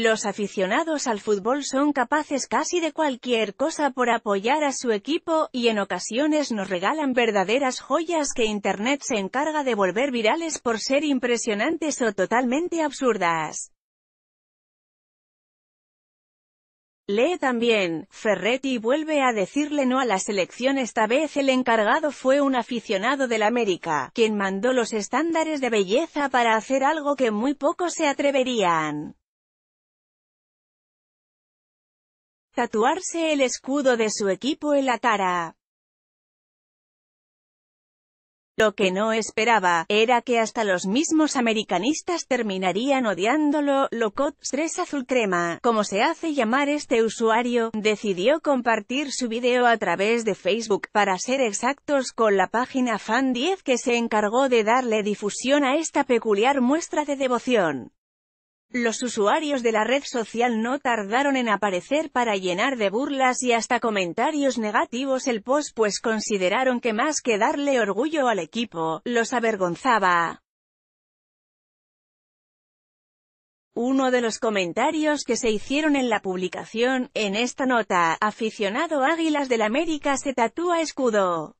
Los aficionados al fútbol son capaces casi de cualquier cosa por apoyar a su equipo, y en ocasiones nos regalan verdaderas joyas que Internet se encarga de volver virales por ser impresionantes o totalmente absurdas. Lee también, Ferretti vuelve a decirle no a la selección esta vez el encargado fue un aficionado del América, quien mandó los estándares de belleza para hacer algo que muy pocos se atreverían. Tatuarse el escudo de su equipo en la cara. Lo que no esperaba, era que hasta los mismos americanistas terminarían odiándolo, Locot, 3 Azul Crema, como se hace llamar este usuario, decidió compartir su video a través de Facebook, para ser exactos con la página Fan10 que se encargó de darle difusión a esta peculiar muestra de devoción. Los usuarios de la red social no tardaron en aparecer para llenar de burlas y hasta comentarios negativos el post pues consideraron que más que darle orgullo al equipo, los avergonzaba. Uno de los comentarios que se hicieron en la publicación, en esta nota, aficionado Águilas del América se tatúa escudo.